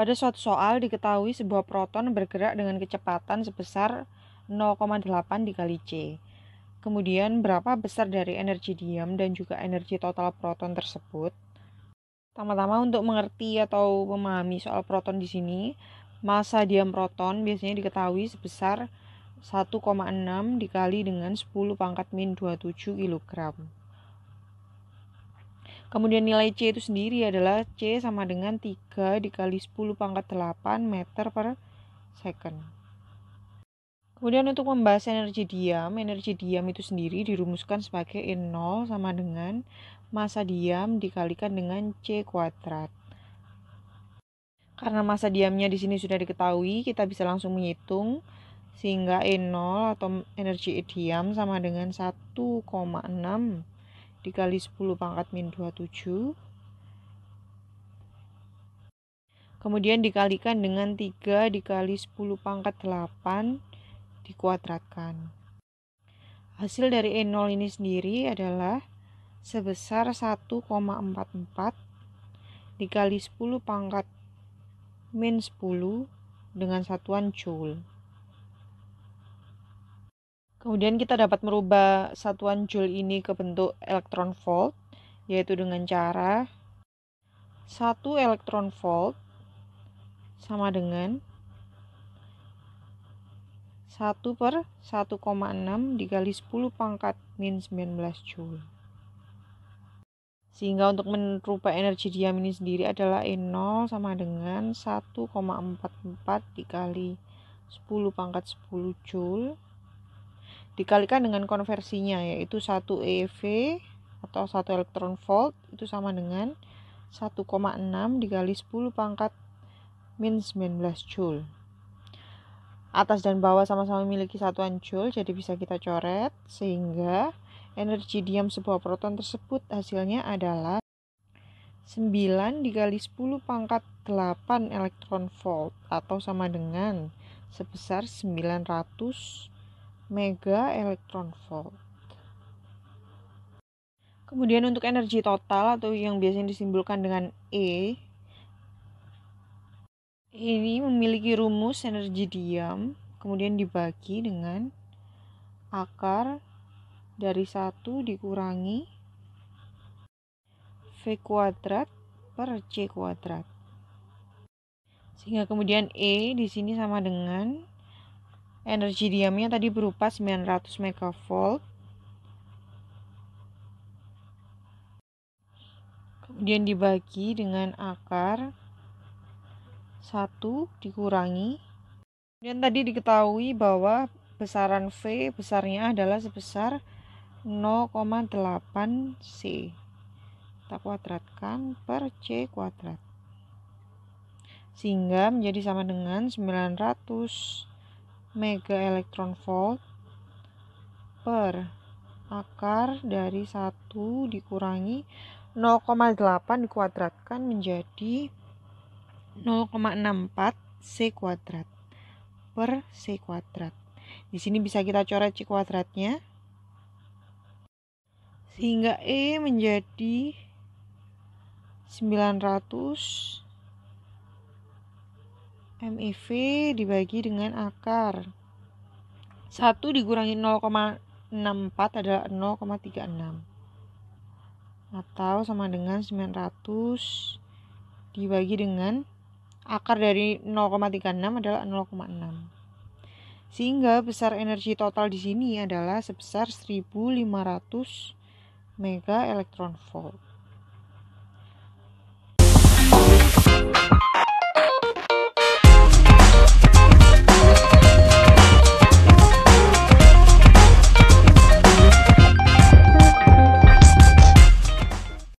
Pada suatu soal diketahui sebuah proton bergerak dengan kecepatan sebesar 0,8 dikali C. Kemudian berapa besar dari energi diam dan juga energi total proton tersebut? Pertama-tama untuk mengerti atau memahami soal proton di sini, massa diam proton biasanya diketahui sebesar 1,6 dikali dengan 10 pangkat min 27 kilogram. Kemudian nilai C itu sendiri adalah C sama dengan 3 dikali 10 pangkat 8 meter per second. Kemudian untuk membahas energi diam, energi diam itu sendiri dirumuskan sebagai E0 sama dengan masa diam dikalikan dengan C kuadrat. Karena masa diamnya di sini sudah diketahui, kita bisa langsung menghitung sehingga E0 atau energi diam sama dengan 1,6 dikali 10 pangkat min 27. Kemudian dikalikan dengan 3 dikali 10 pangkat 8 dikuadratkan. Hasil dari E0 ini sendiri adalah sebesar 1,44 dikali 10 pangkat min 10 dengan satuan joule. Kemudian kita dapat merubah satuan joule ini ke bentuk elektron volt, yaitu dengan cara 1 elektron volt sama dengan 1 per 1,6 dikali 10 pangkat min 19 joule. Sehingga untuk merubah energi diam ini sendiri adalah E0 sama dengan 1,44 dikali 10 pangkat 10 joule dikalikan dengan konversinya yaitu 1 EV atau 1 elektron volt itu sama dengan 1,6 dikali 10 pangkat min 19 joule. Atas dan bawah sama-sama memiliki satuan joule, jadi bisa kita coret sehingga energi diam sebuah proton tersebut hasilnya adalah 9 dikali 10 pangkat 8 elektron volt atau sama dengan sebesar 900 mega elektron volt. Kemudian untuk energi total atau yang biasanya disimpulkan dengan E ini memiliki rumus energi diam kemudian dibagi dengan akar dari satu dikurangi V kuadrat per C kuadrat. Sehingga kemudian E di sini sama dengan energi diamnya tadi berupa 900 MV kemudian dibagi dengan akar 1 dikurangi kemudian tadi diketahui bahwa besaran V besarnya adalah sebesar 0,8C kita kuadratkan per C kuadrat sehingga menjadi sama dengan 900 mega elektron volt per akar dari 1 dikurangi 0,8 dikuadratkan menjadi 0,64 C kuadrat per C kuadrat. Di sini bisa kita coret C kuadratnya. Sehingga E menjadi 900 MIV e dibagi dengan akar 1 dikurangi 0,64 adalah 0,36 atau sama dengan 900 dibagi dengan akar dari 0,36 adalah 0,6 sehingga besar energi total di sini adalah sebesar 1500 mega elektron volt.